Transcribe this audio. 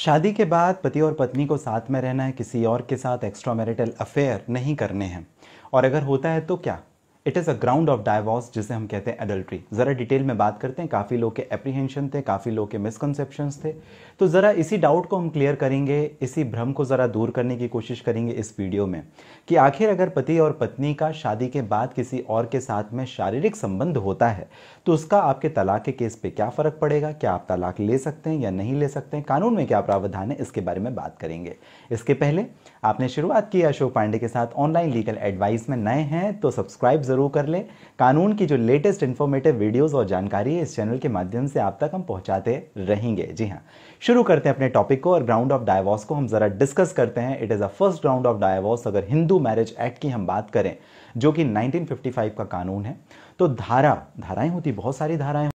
शादी के बाद पति और पत्नी को साथ में रहना है किसी और के साथ एक्स्ट्रा मैरिटल अफेयर नहीं करने हैं और अगर होता है तो क्या it is a ground of divorce जिसे हम कहते हैं एडल्ट्री ज़रा डिटेल में बात करते हैं काफ़ी लोग के एप्रीहेंशन थे काफ़ी लोग के मिसकनसेप्शंस थे तो ज़रा इसी डाउट को हम क्लियर करेंगे इसी भ्रम को ज़रा दूर करने की कोशिश करेंगे इस वीडियो में कि आखिर अगर पति और पत्नी का शादी के बाद किसी और के साथ में शारीरिक संबंध होता है तो उसका आपके तलाक के केस पर क्या फ़र्क पड़ेगा क्या आप तलाक ले सकते हैं या नहीं ले सकते हैं कानून में क्या प्रावधान है इसके बारे में बात करेंगे इसके पहले आपने शुरुआत की अशोक पांडे के साथ ऑनलाइन लीगल एडवाइस में नए हैं तो सब्सक्राइब जरूर ज़रूर कर लें कानून की जो लेटेस्ट इन्फॉर्मेटिव वीडियोस और जानकारी है इस चैनल के माध्यम से आप तक हम पहुंचाते रहेंगे जी हाँ शुरू करते हैं अपने टॉपिक को और ग्राउंड ऑफ डायवॉर्स को हम ज़रा डिस्कस करते हैं it is a first ground of divorce अगर हिंदू मैरिज एक्ट की हम बात करें जो कि 1955 का कानून है तो धारा धाराएं होती बहुत सारी धाराएं